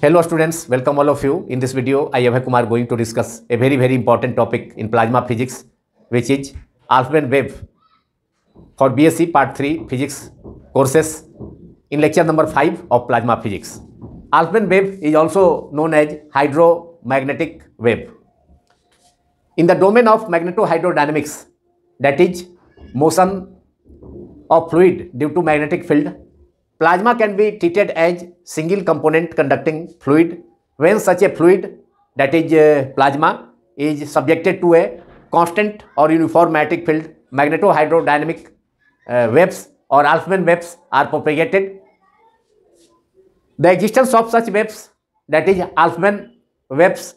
Hello students, welcome all of you. In this video, I am Kumar going to discuss a very very important topic in plasma physics which is Alfven wave for BSc part 3 physics courses in lecture number 5 of plasma physics. Alfven wave is also known as hydromagnetic wave. In the domain of magnetohydrodynamics that is motion of fluid due to magnetic field plasma can be treated as single component conducting fluid when such a fluid that is plasma is subjected to a constant और uniform magnetic field magneto magnetohydrodynamic waves और Alfven waves are propagated the existence of such waves that is Alfven waves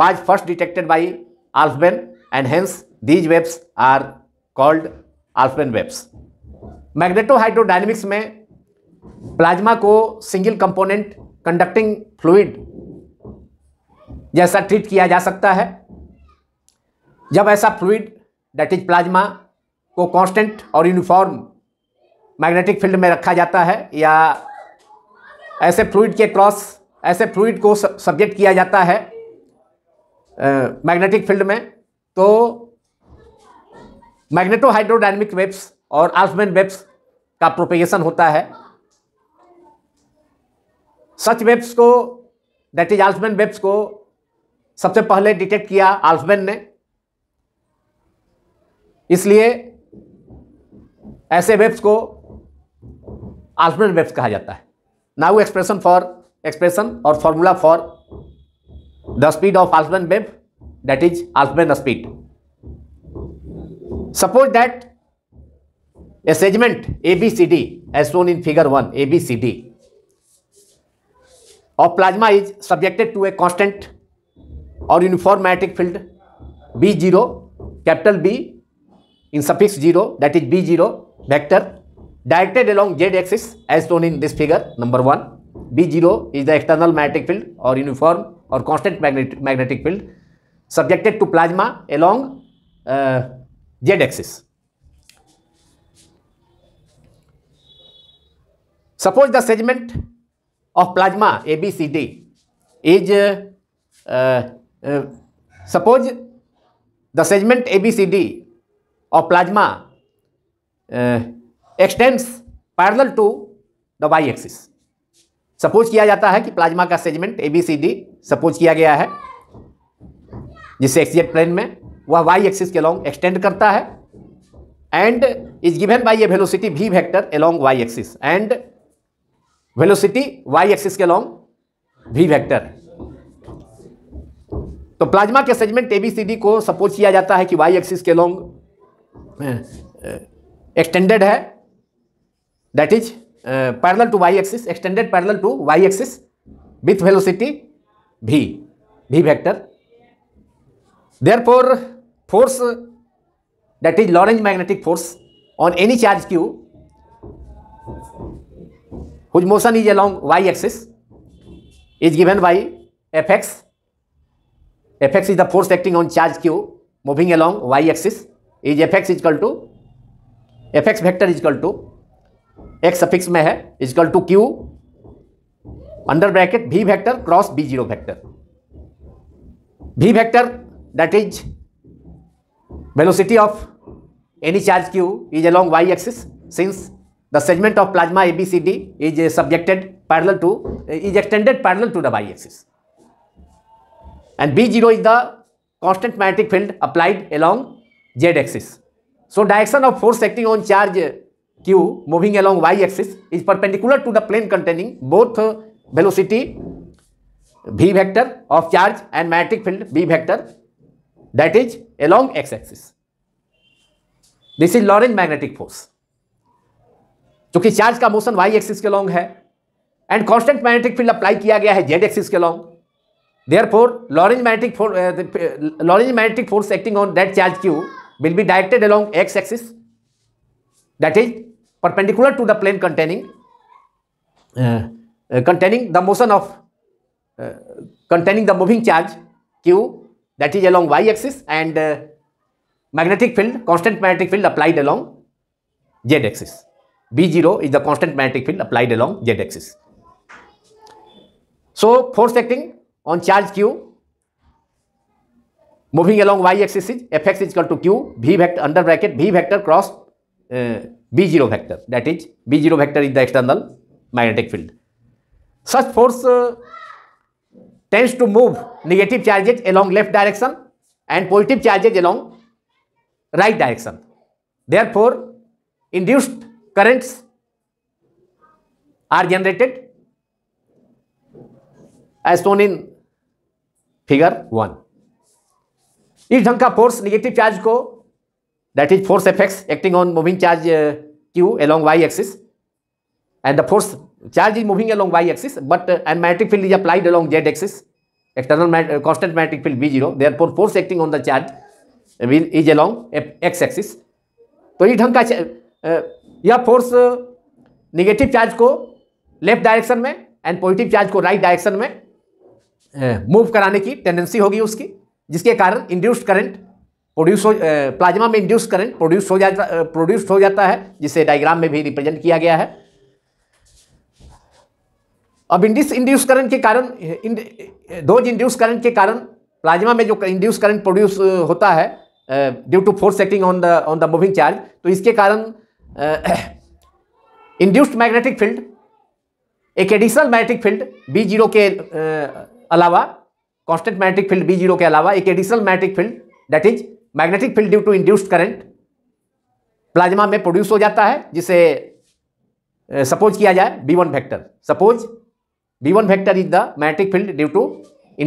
was first detected by Alfven and hence these waves are called Alfven waves magneto magnetohydrodynamics में plasma को single component conducting fluid जैसा treat किया जा सकता है जब ऐसा fluid that is plasma को कांस्टेंट और यूनिफॉर्म मैग्नेटिक फील्ड में रखा जाता है या ऐसे फ्लूइड के क्रॉस ऐसे फ्लूइड को सब्जेक्ट किया जाता है मैग्नेटिक फील्ड में तो मैग्नेटोहाइड्रोडाइनमिक वेब्स और आल्फमेन वेब्स का प्रोपेगेशन होता है सच वेब्स को दैट इज आल्समैन वेब्स को सबसे पहले डिटेक्ट किया आल्समैन ने इसलिए ऐसे वेब्स को आल्समैन वेब्स कहा जाता है नाउ एक्सप्रेशन फॉर एक्सप्रेशन और formula for the speed of आल्समैन web that is आल्समैन speed C D as Son in figure one A B C D और plasma is subjected to a constant और uniform मैट्रिक field B zero capital be in suffix zero that is b zero vector directed along Z axis as tone in this figure number one B zero is the external matric field और uniform और constant magnetic field subjected to plasma along Z axis suppose the segment of plasma A B C D is suppose the segment A B C D of plasma extends parallel to the Y axis suppose किया जाता है कि plasma का segment A B C D suppose किया गया है जिसे X Z plane में वह वाई एक्सिस के अलॉन्ग एक्सटेंड करता है and is given by a velocity V vector along Y axis and velocity Y axis के लॉन्ग वी वेक्टर तो प्लाज्मा के सेगमेंट एबीसीडी को सपोज किया जाता है कि वाई एक्सिस के लॉन्ग एक्सटेंडेड है that is parallel to Y axis extended parallel to Y axis with velocity V V vector therefore force that is Lorentz magnetic force on any charge Q whose motion is along Y axis is given by F X is the force acting on charge Q moving along Y axis is F F X is equal to F X vector is equal to X affix में है is equal to Q under bracket V vector cross B zero vector V vector that is velocity of any charge Q is along Y axis since the segment of plasma ABCD is uh, subjected parallel to, uh, is extended parallel to the y-axis. And B0 is the constant magnetic field applied along z-axis. So direction of force acting on charge uh, Q moving along y-axis is perpendicular to the plane containing both velocity V vector of charge and magnetic field B vector that is along x-axis. This is Lorentz magnetic force. चूंकि charge का motion Y axis के along है and constant magnetic field apply किया गया है Z axis के along therefore Lorentz magnetic Lorentz magnetic force acting on that charge Q will be directed along X axis that is perpendicular to the plane containing containing the motion of containing the moving charge Q that is along Y axis and magnetic field constant magnetic field applied along Z axis B0 is the constant magnetic field applied along z-axis. So, force acting on charge Q moving along y-axis is Fx is equal to Q, V vector under bracket, V vector cross uh, B0 vector that is B0 vector is the external magnetic field. Such force uh, tends to move negative charges along left direction and positive charges along right direction. Therefore, induced currents are generated as shown in figure 1 इस ढंग का force negative charge को that is force F X acting on moving charge Q along Y axis and the force charge is moving along y axis but uh, and magnetic field is applied along z axis external mat uh, constant magnetic field v0 therefore force acting on the charge will is along f x axis तो इस ढंग का यह force negative charge को left direction में and positive charge को right direction में move eh, कराने की टेंडेंसी होगी उसकी जिसके कारण इंड्यूस्ड करंट प्रोड्यूस हो प्लाज्मा eh, में इंड्यूस करंट प्रोड्यूस हो जाता प्रोड्यूस eh, हो जाता है जिसे डायग्राम में भी रिप्रेजेंट किया गया है अब इंडिस इंड्यूस करंट के कारण दोज इंड्यूस करंट के कारण प्लाज्मा में जो इंड्यूस करंट प्रोड्यूस होता है due to force acting on the on the moving charge तो इसके कारण इंड्यूस्ड मैग्नेटिक फील्ड एक additional magnetic field B zero के uh, अलावा constant magnetic field B zero के अलावा एक additional magnetic field that is magnetic field due to induced current plasma में प्रोड्यूस हो जाता है जिसे सपोज uh, किया जाए B one vector suppose B one vector is the magnetic field due to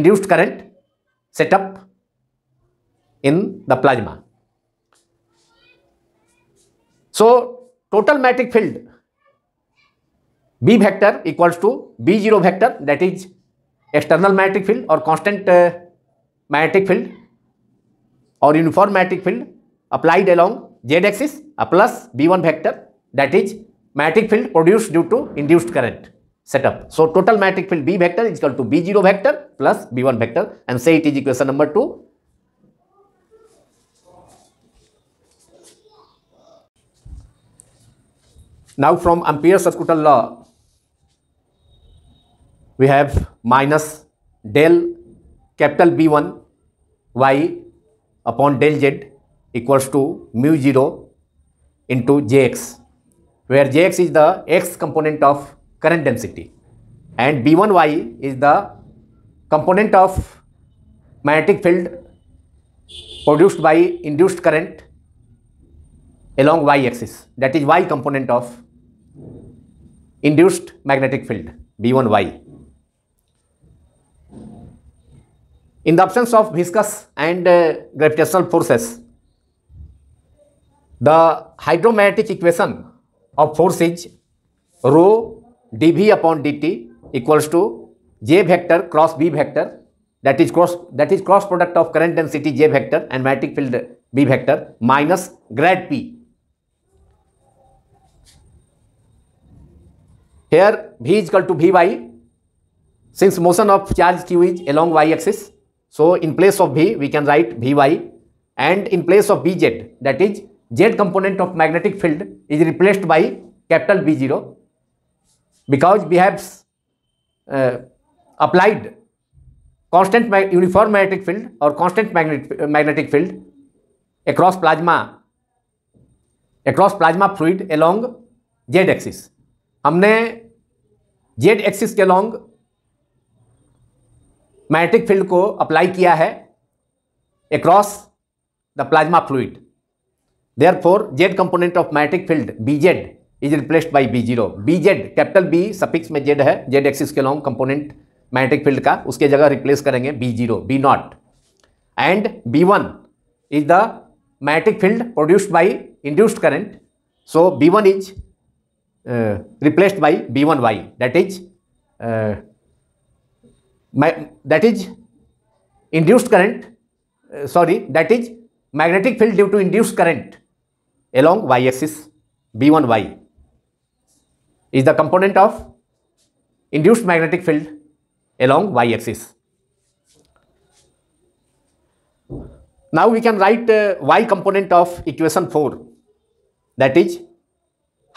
induced current setup in the plasma so total magnetic field B vector equals to B0 vector that is external magnetic field or constant uh, magnetic field or uniform magnetic field applied along z axis a plus B1 vector that is magnetic field produced due to induced current setup. So total magnetic field B vector is equal to B0 vector plus B1 vector and say it is equation number 2 Now from Ampere's circuital law, we have minus del capital B1 y upon del z equals to mu 0 into jx, where jx is the x component of current density and B1y is the component of magnetic field produced by induced current along y axis that is y component of induced magnetic field B1Y. In the absence of viscous and uh, gravitational forces, the hydromagnetic equation of force is rho dv upon dt equals to j vector cross b vector that is cross that is cross product of current density j vector and magnetic field b vector minus grad p here v is equal to V Y since motion of charge q is along y axis so in place of v we can write vy and in place of bz that is z component of magnetic field is replaced by capital b0 because we have uh, applied constant mag uniform magnetic field or constant magnet magnetic field across plasma across plasma fluid along z axis हमने Z axis के long magnetic field को apply किया है across the plasma fluid therefore Z component of magnetic field B Z is replaced by B zero B Z capital B suffix में Z है Z axis के long component magnetic field का उसके जगह replace करेंगे B zero B not and B one is the magnetic field produced by induced current so B one is uh, replaced by B1Y that is uh, that is induced current uh, sorry that is magnetic field due to induced current along y axis B1Y is the component of induced magnetic field along y axis. Now we can write uh, y component of equation 4 that is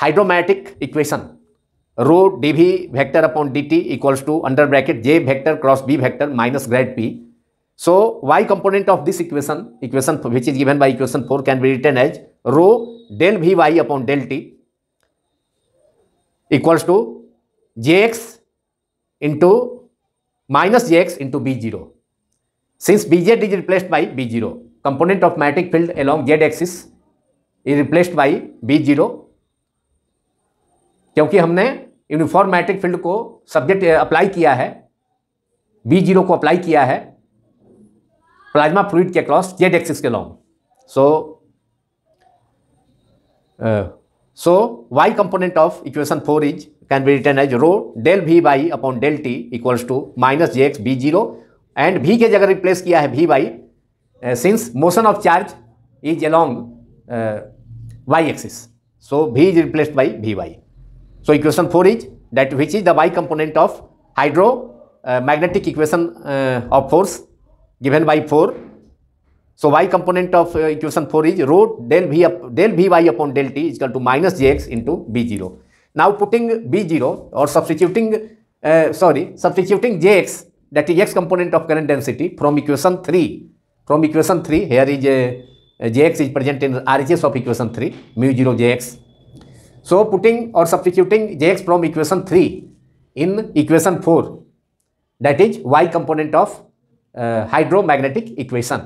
hydromagnetic equation rho D V vector upon D T equals to under bracket J vector cross B vector minus grad P so Y component of this equation equation which is given by equation four can be written as rho del V Y upon del T equals to J X into minus J X into B zero since B Z is replaced by B zero component of मैटिक field along Z axis is replaced by B zero क्योंकि हमने uniform मैट्रिक field को subject apply किया है B zero को apply किया है plasma fluid के क्रॉस जेड एक्सिस के long so so Y component of equation four is can be written as rho del V by upon del T equals to minus J X B zero and B के जगह replace किया है B by since motion of charge is along Y axis so B is replaced by B Y So equation 4 is that which is the y component of hydromagnetic uh, equation uh, of force given by 4. So y component of uh, equation 4 is rho del v up, del vy upon del t is equal to minus jx into b0. Now putting b0 or substituting uh, sorry substituting jx that is x component of current density from equation 3 from equation 3 here is a, a jx is present in RHS of equation 3 mu 0 jx so putting और substituting J X from equation three in equation four that is Y component of hydromagnetic equation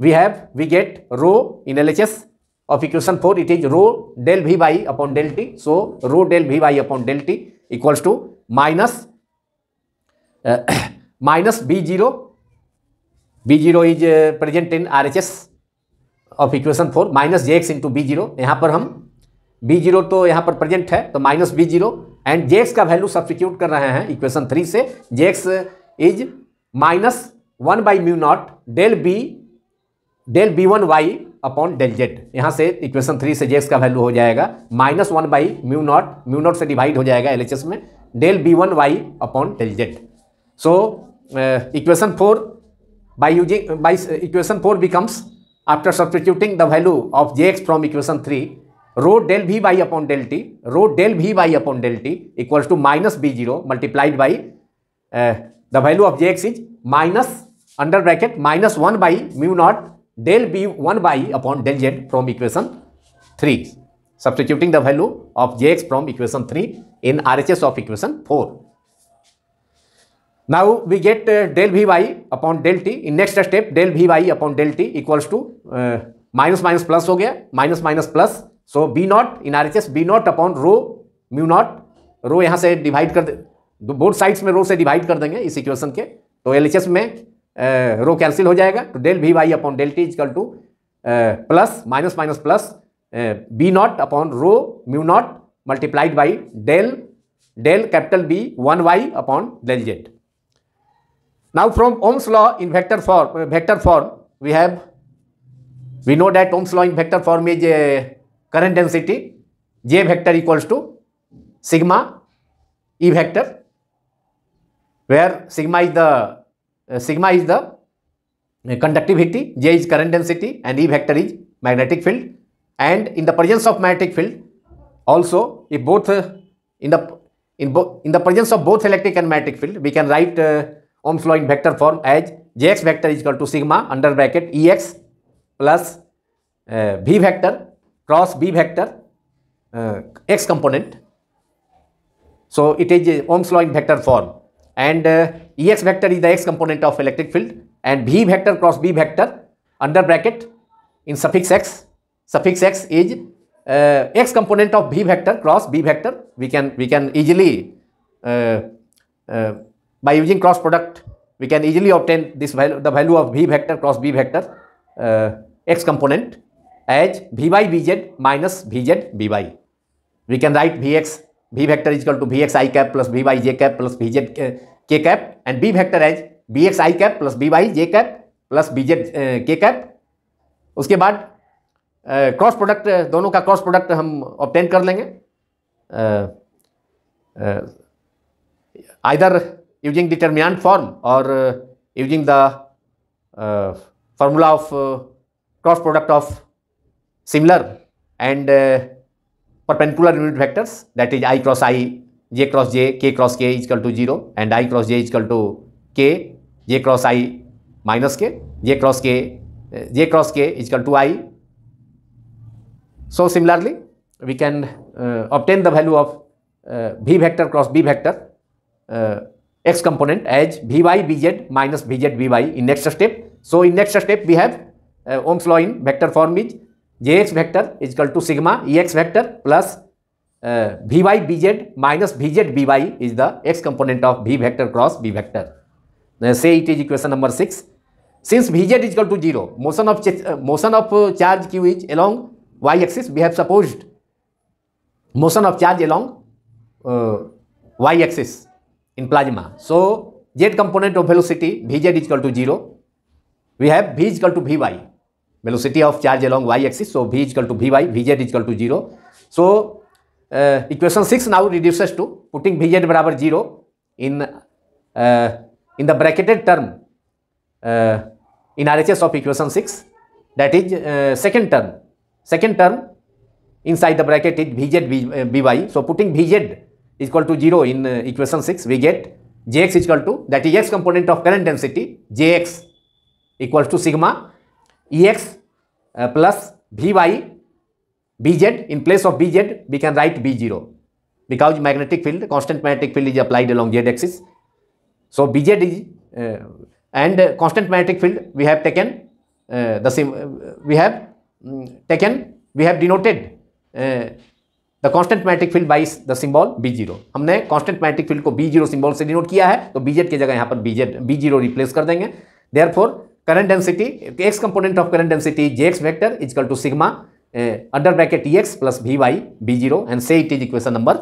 we have we get rho in L H S of equation four it is rho del V by upon del T so rho del V by upon del T equals to minus minus B zero B zero is present in R H S of equation four minus J X into B zero यहाँ पर हम B zero तो यहाँ पर present है तो minus B zero and J X का value substitute कर रहे हैं इक्वेशन थ्री से J X is minus one by mu not del B del B one Y upon del Z यहाँ से इक्वेशन थ्री से जेक्स का वैल्यू हो जाएगा minus one by mu not mu not से डिवाइड हो जाएगा एल में del B one Y upon del Z so equation four by using by equation four becomes after substituting the value of J X from equation three rho del B by upon del T rho del V by upon del T equals to minus B zero multiplied by the value of J X is minus under bracket minus one by mu not del B one by upon del Z from equation three substituting the value of J X from equation three in R H S of equation four now we get del V Y upon del T in next step del B Y upon del T equals to minus minus plus हो गया minus minus plus so B not in R H S B not upon rho mu not rho यहाँ से divide कर they both sides में रो से divide कर देंगे इस इक्वेशन के तो एल एच एस में रो कैंसिल हो जाएगा तो del V Y upon del T equal to plus minus minus plus B not upon rho mu not multiplied by del del capital B one Y upon del Z now from Ohm's law in vector vector vector form we have we know that Ohm's law in vector form is current density j vector equals to sigma e vector where sigma is the uh, sigma is the uh, conductivity j is current density and e vector is magnetic field and in the presence of magnetic field also if both uh, in the in both in the presence of both electric and magnetic field we can write uh, ohm's law in vector form as jx vector is equal to sigma under bracket ex plus uh, v vector cross B vector uh, X component. So it is Ohm's law in vector form and uh, EX vector is the X component of electric field and B vector cross B vector under bracket in suffix X, suffix X is uh, X component of B vector cross B vector we can we can easily uh, uh, by using cross product we can easily obtain this value the value of B vector cross B vector uh, X component as V Y V Z minus V Z V Y we can write V X V vector equal to V X I cap plus V Y J cap plus V Z K cap and B vector as V X I cap plus V Y J cap plus V Z K cap उसके बाद cross uh, product uh, दोनों का cross product हम obtain कर लेंगे either using determinant form or using the formula of cross product of similar and uh, perpendicular unit vectors that is i cross i, j cross j, k cross k is equal to 0 and i cross j is equal to k, j cross i minus k, j cross k, uh, j cross k is equal to i. So similarly, we can uh, obtain the value of uh, v vector cross b vector uh, x component as vy bz minus bz vy in next step. So in next step we have uh, Ohm's law in vector form is J X vector equal to sigma E X vector plus V Y B Z minus V Z B Y is the X component of V vector cross B vector से it is equation number six since V Z equal to zero motion of motion of charge Q is along Y axis we have supposed motion of charge along Y axis in plasma so Z component of velocity V Z equal to zero we have V equal to V Y velocity of charge along y-axis. So, v is equal to vy, vz is equal to 0. So, uh, equation 6 now reduces to putting vz barabar 0 in, uh, in the bracketed term uh, in RHS of equation 6 that is uh, second term. Second term inside the bracket is vz v, uh, So, putting vz is equal to 0 in uh, equation 6 we get jx is equal to that is x component of current density jx equals to sigma X plus V Y B Z in place of B Z we can write B zero because magnetic field constant magnetic field is applied along Z axis so B Z is and constant magnetic field we have taken the same we have taken we have denoted the constant magnetic field by the symbol B zero हमने constant magnetic field को B zero symbol से denote किया है तो B Z की जगह यहाँ पर B Z B zero replace कर देंगे therefore current density, x component of current density jx vector is equal to sigma uh, under bracket ex plus vy b0 and say it is equation number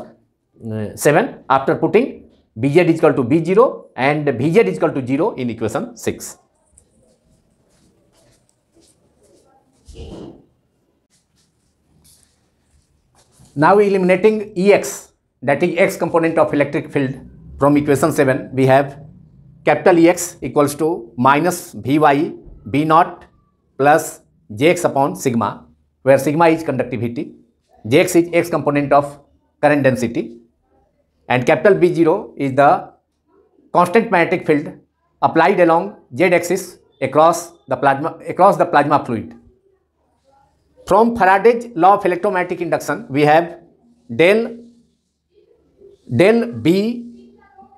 uh, 7 after putting bz is equal to b0 and bz is equal to 0 in equation 6. Now eliminating ex that is x component of electric field from equation 7 we have capital X equals to minus B Y B not plus J x upon sigma where sigma is conductivity J X is X component of current density and capital B zero is the constant magnetic field applied along Z axis across the plasma across the plasma fluid from Faraday's law of electromagnetic induction we have del del B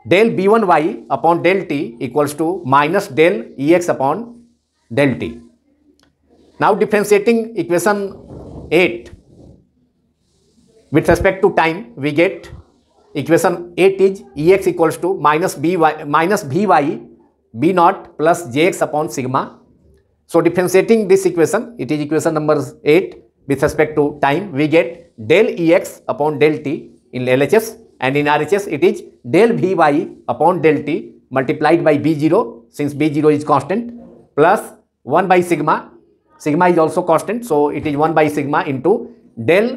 del B one Y upon del T equals to minus del E x upon del T now differentiating equation eight with respect to time we get equation eight is E X equals to minus B Y minus B Y B not plus J x upon sigma so differentiating this equation it is equation number eight with respect to time we get del E x upon del T in L H S and in R H S it is del V Y upon del T multiplied by B zero since B zero is constant plus one by sigma sigma is also constant so it is one by sigma into del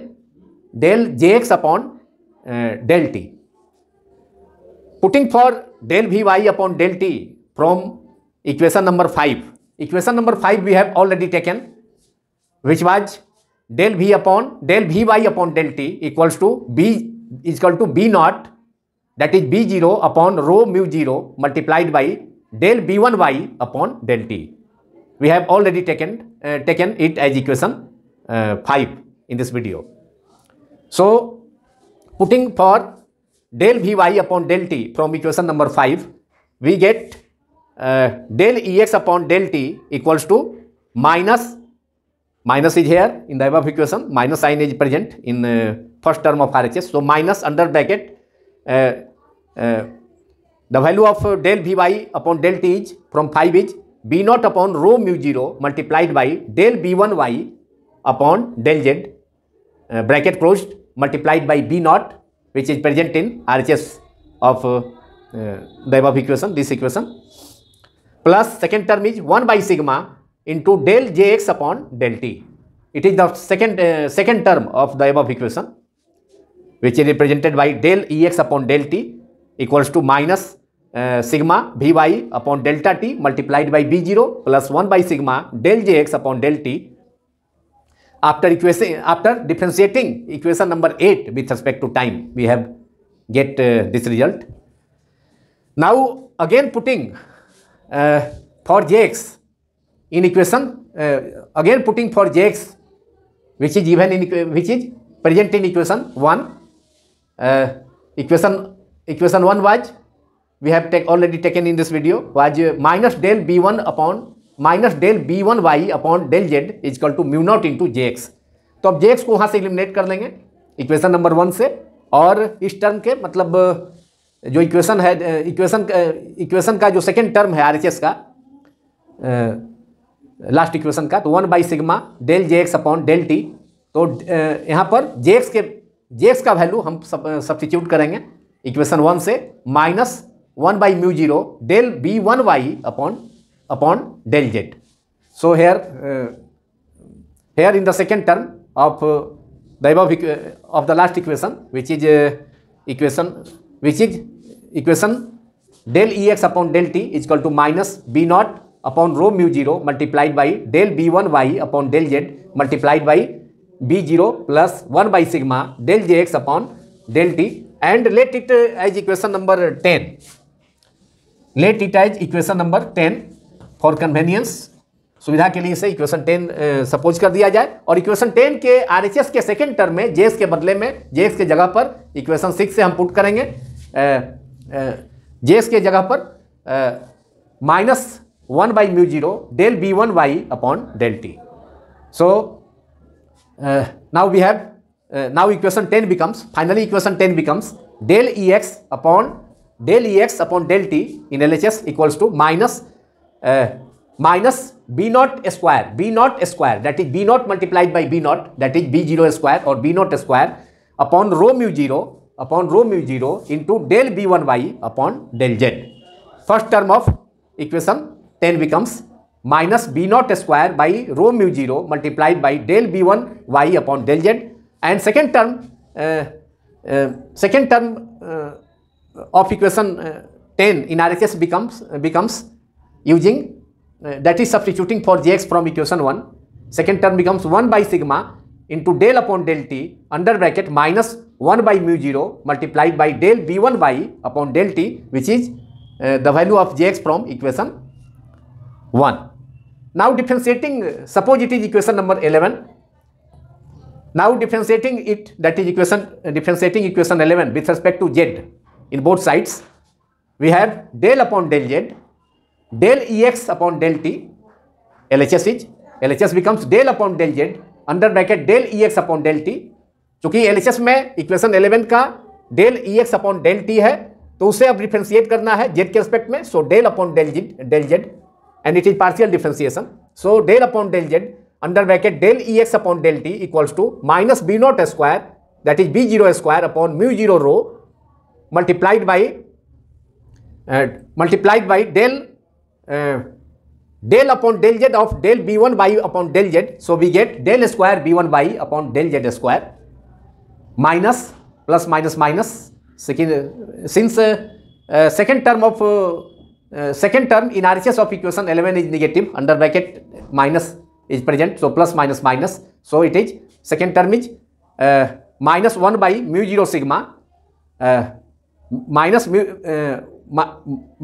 del J x upon del T putting for del V Y upon del T from equation number five equation number five we have already taken which was del V upon del V Y upon del T equals to B is equal to B naught that is B0 upon rho mu 0 multiplied by del B1y upon del t. We have already taken, uh, taken it as equation uh, 5 in this video. So, putting for del Vy upon del t from equation number 5, we get uh, del Ex upon del t equals to minus, minus is here in the above equation, minus sign is present in uh, first term of RHS. So minus under bracket uh, uh, the value of del Vy upon del t is from 5 is B naught upon rho mu 0 multiplied by del B1y upon del z uh, bracket closed multiplied by B naught which is present in RHS of uh, uh, the above equation, this equation plus second term is 1 by sigma into del jx upon del t. It is the second, uh, second term of the above equation which is represented by del Ex upon del T equals to minus uh, sigma Vy upon delta T multiplied by B0 plus 1 by sigma del Jx upon del T after equation after differentiating equation number 8 with respect to time we have get uh, this result now again putting uh, for jx in equation uh, again putting for jx which is even in which is present in equation 1 Uh, equation equation one was we have take, already taken in this video was uh, minus del one upon minus del B one Y upon del Z equal to mu not into J X तो अब जे x को वहाँ से eliminate कर लेंगे equation number one से और इस टर्म के मतलब uh, जो इक्वेशन है इक्वेशन uh, इक्वेशन का जो सेकेंड टर्म है आर का लास्ट इक्वेशन का तो one by sigma del J x upon del T तो यहाँ पर जे एक्स के जेक्स का वैल्यू हम सब्सिट्यूट करेंगे इक्वेशन वन से minus one by mu zero del B one Y upon upon del Z so here here in the second term of the of the last equation which is equation which is equation del E x upon del T equal to minus B not upon rho mu zero multiplied by del B one Y upon del Z multiplied by B zero plus one by sigma del J x upon del T and let it as equation number ten let it as equation number ten for convenience सुविधा के लिए इसे equation ten suppose कर दिया जाए और equation ten के S के सेकेंड टर्म में जेएस के बदले में जेएस के जगह पर इक्वेशन सिक्स से हम पुट करेंगे जेएस uh, uh, के जगह पर minus one by mu zero del B one Y upon del T so uh, now we have uh, now equation 10 becomes finally equation 10 becomes del ex upon del ex upon del t in LHS equals to minus uh, minus b naught square b naught square that is b naught multiplied by b naught that is b zero square or b naught square upon rho mu zero upon rho mu zero into del b one y upon del z. First term of equation 10 becomes minus b naught square by rho mu 0 multiplied by del b1 y upon del z and second term uh, uh, second term uh, of equation uh, 10 in RHS becomes uh, becomes using that is substituting for gx from equation 1 second term becomes 1 by sigma into del upon del t under bracket minus 1 by mu 0 multiplied by del b1 y upon del t which is the value of gx from equation 1. Now differentiating, suppose it is equation number 11. Now differentiating it, that is equation, differentiating equation 11 with respect to z in both sides, we have del upon del z, del ex upon del t, LHS is, LHS becomes del upon del z, under bracket del E x upon del t चूंकि LHS में equation 11 का del ई x upon del t है तो उसे अब differentiate करना है Z के रिस्पेक्ट में so del upon del z del z and it is partial differentiation. So del upon del z under bracket del e x upon del t equals to minus b naught square that is b zero square upon mu zero rho multiplied by uh, multiplied by del uh, del upon del z of del b one by upon del z. So we get del square b one by upon del z square minus plus minus minus second uh, since uh, uh, second term of uh, uh, second term in RCS of equation 11 is negative under bracket minus is present so plus minus minus so it is second term is uh, minus 1 by mu 0 sigma uh, minus mu uh,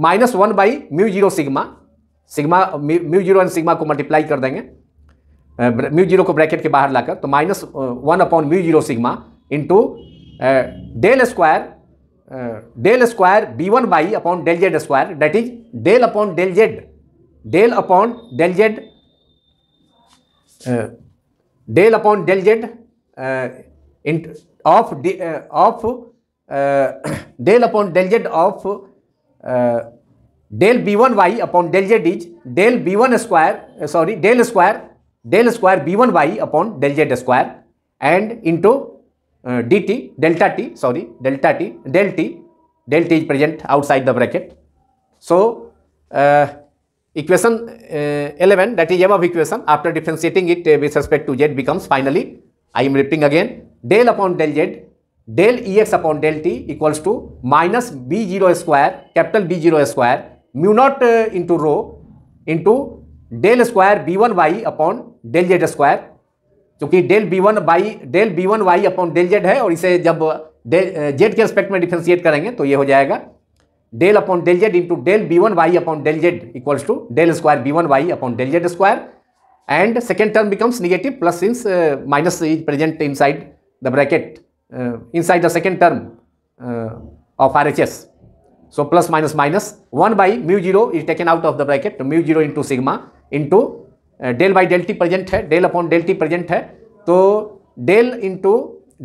minus one by mu zero sigma sigma mu zero and sigma को multiply कर देंगे mu zero को bracket के बाहर लाकर तो minus one upon mu zero sigma into del square del square b one by upon del z square that is del upon del z del upon del z del upon del z of of del upon del z of del B one Y upon del z is del B one square sorry del square del square b one Y upon del z square and into D T delta t sorry delta t del t del t is present outside the bracket so uh, equation uh, 11 that is above equation after differentiating it uh, with respect to z becomes finally i am repeating again del upon del z del ex upon del t equals to minus b0 square capital b0 square mu naught uh, into rho into del square b1y upon del z square क्योंकि del B one by del B one Y upon del z है और इसे जब del z के respect में differentiate करेंगे तो ये हो जाएगा del upon del z into del B one Y upon del z equals to del square b one Y upon del z square and second term becomes negative plus since minus is present inside the bracket inside the second term of r H s so plus minus minus one by mu zero is taken out of the bracket mu zero into sigma into del by del t present है del upon del t present है तो del into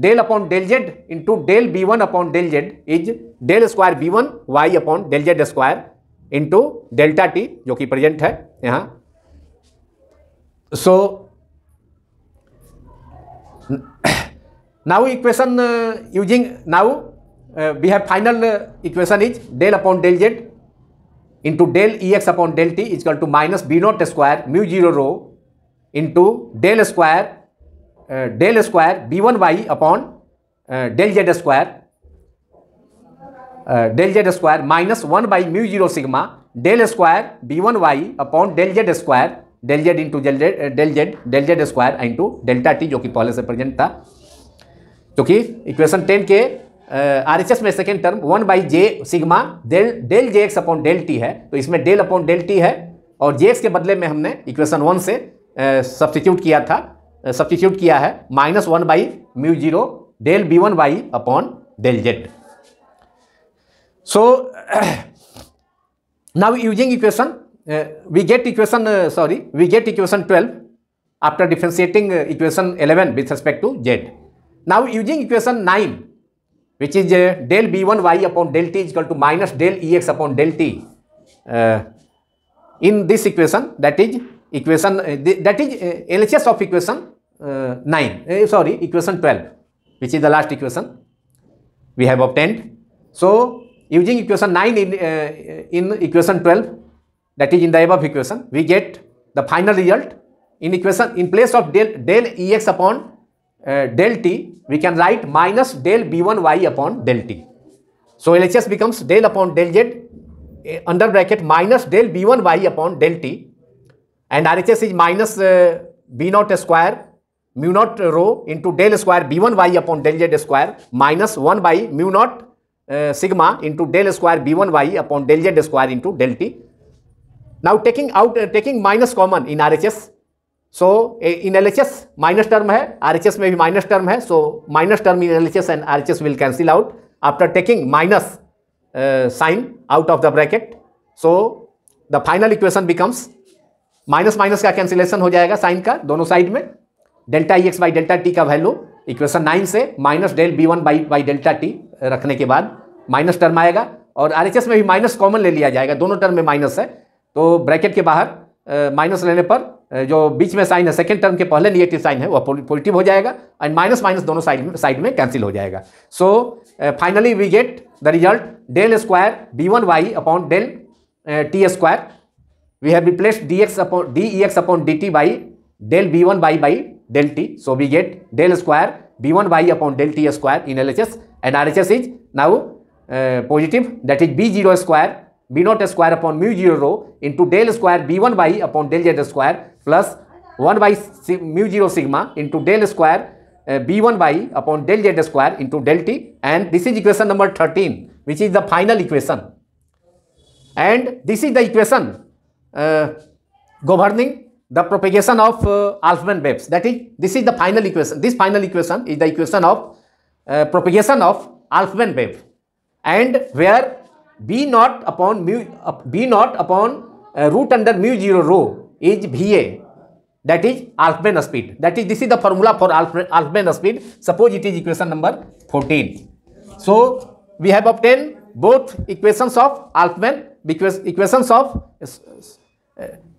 del upon del z into del B one upon del z is del square b one Y upon del z square into delta t जो कि present है यहाँ so now equation using now we have final equation is del upon del z into del E x upon del T equal to minus B not square mu zero rho into del square del square b one Y upon del z square del z square minus one by mu zero sigma del square b one Y upon del z square del z into del z del z del z square into delta t जो कि पहले से present था क्योंकि equation ten के r H s में second term one by j sigma del del J x upon del t है तो इसमें डेल अपॉन डेल टी है और जे एक्स के बदले में हमने इक्वेशन वन से सब्सटीट्यूट किया था सब्सटीट्यूट किया है minus one by mu zero del B one by upon del Z so now using equation we get equation sorry we get equation twelve after differentiating equation differentiating with respect to z now using equation nine which is uh, del B1y upon del t is equal to minus del Ex upon del t. Uh, in this equation, that is equation, uh, that is uh, LHS of equation uh, 9, uh, sorry, equation 12, which is the last equation we have obtained. So, using equation 9 in, in equation 12, that is in the above equation, we get the final result in equation in place of del, del Ex upon uh, del t, we can write minus del b1y upon del t. So LHS becomes del upon del z uh, under bracket minus del b1y upon del t and RHS is minus uh, b0 square mu naught rho into del square b1y upon del z square minus 1 by mu naught sigma into del square b1y upon del z square into del t. Now taking out uh, taking minus common in RHS so in L H s minus term है r H s में भी minus term है so minus term in L H S and r H s will cancel out after taking minus sign out of the bracket so the final equation becomes minus minus का cancellation हो जाएगा sign का दोनों side में delta e x by delta t का value equation nine से minus del B one by by delta t रखने के बाद माइनस टर्म आएगा और आर एच एस में भी माइनस कॉमन ले लिया जाएगा दोनों टर्म में माइनस है तो ब्रैकेट के बाहर माइनस uh, लेने पर जो बीच में साइन है सेकेंड टर्म के पहले निगेटिव साइन है वह पॉजिटिव हो जाएगा एंड माइनस माइनस दोनों साइड में साइड में कैंसिल हो जाएगा so finally we get the result del square b one Y upon del t square we have replace d x upon d e x upon D t by del B one by by del T so we get del square b one Y upon del t square in L H S and r H S is now positive that is b zero square b not square upon mu zero rho into del square b one Y upon del z square plus 1 by mu 0 sigma into del square uh, b1 by upon del z square into del t and this is equation number 13 which is the final equation and this is the equation uh, governing the propagation of uh, Alfman waves that is this is the final equation this final equation is the equation of uh, propagation of Alfman wave and where b naught upon mu uh, b naught upon uh, root under mu 0 rho is v a that is Alfven speed that is this is the formula for Alfven speed suppose it is equation number fourteen so we have obtain both equations of Alfven equation of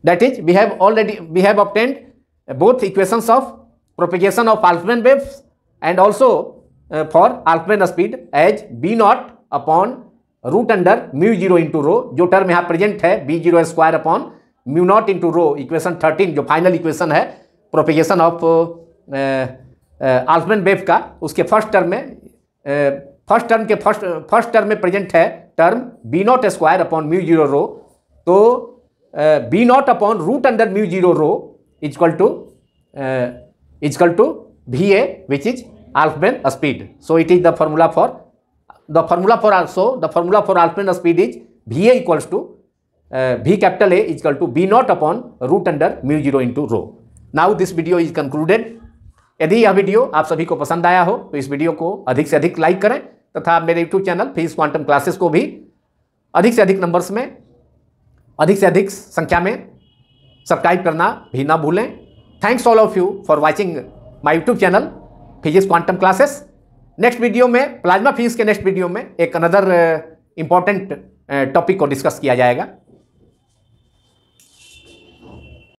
that is we have already we have obtain both equations of propagation of Alfven wave and also for Alfven speed as b not upon root under mu zero into rho जो term यहाँ present है B zero square upon mu not into rho equation thirteen जो final equation है propagation of Alfven wave का उसके first term में first uh, term के first first term में प्रेजेंट है term b not square upon mu zero rho तो b not upon root under mu zero rho equal to equal to v a which is Alfven speed so it is the formula for the formula for so the formula for Alfven speed is v a equals to v capital a is to b not upon root under mu zero 0 into rho now this video is concluded यदि यह video आप सभी को पसंद आया हो तो इस वीडियो को अधिक से अधिक लाइक करें तथा मेरे YouTube channel Physics Quantum Classes को भी अधिक से अधिक नंबर्स में अधिक से अधिक संख्या में सब्सक्राइब करना भी ना भूलें thanks all of you for watching my YouTube channel Physics Quantum Classes next video में प्लाज्मा फिजिक्स के नेक्स्ट वीडियो में एक अनदर इंपॉर्टेंट टॉपिक को डिस्कस किया जाएगा